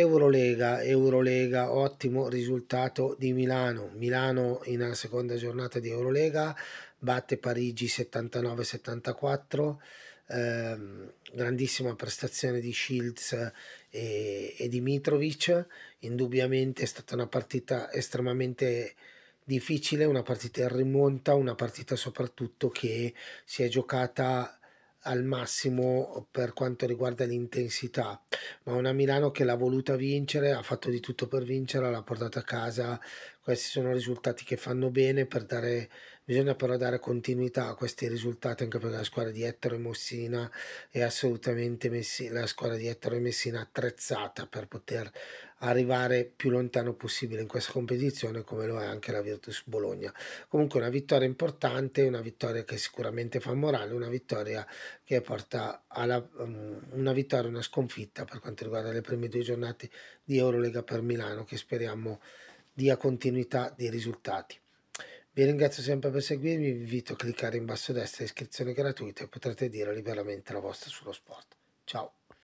Eurolega, Eurolega, ottimo risultato di Milano. Milano in una seconda giornata di Eurolega batte Parigi 79-74. Eh, grandissima prestazione di Shields e, e di Indubbiamente è stata una partita estremamente difficile, una partita in rimonta, una partita soprattutto che si è giocata al massimo per quanto riguarda l'intensità, ma una Milano che l'ha voluta vincere, ha fatto di tutto per vincere, l'ha portata a casa questi sono risultati che fanno bene per dare bisogna però dare continuità a questi risultati anche perché la squadra di Ettore e Messina è assolutamente messi, la squadra di Ettore e Messina attrezzata per poter arrivare più lontano possibile in questa competizione come lo è anche la Virtus Bologna comunque una vittoria importante una vittoria che sicuramente fa morale una vittoria che porta alla um, una vittoria una sconfitta per quanto riguarda le prime due giornate di Eurolega per Milano che speriamo dia continuità dei risultati. Vi ringrazio sempre per seguirmi, vi invito a cliccare in basso a destra iscrizione gratuita e potrete dire liberamente la vostra sullo sport. Ciao!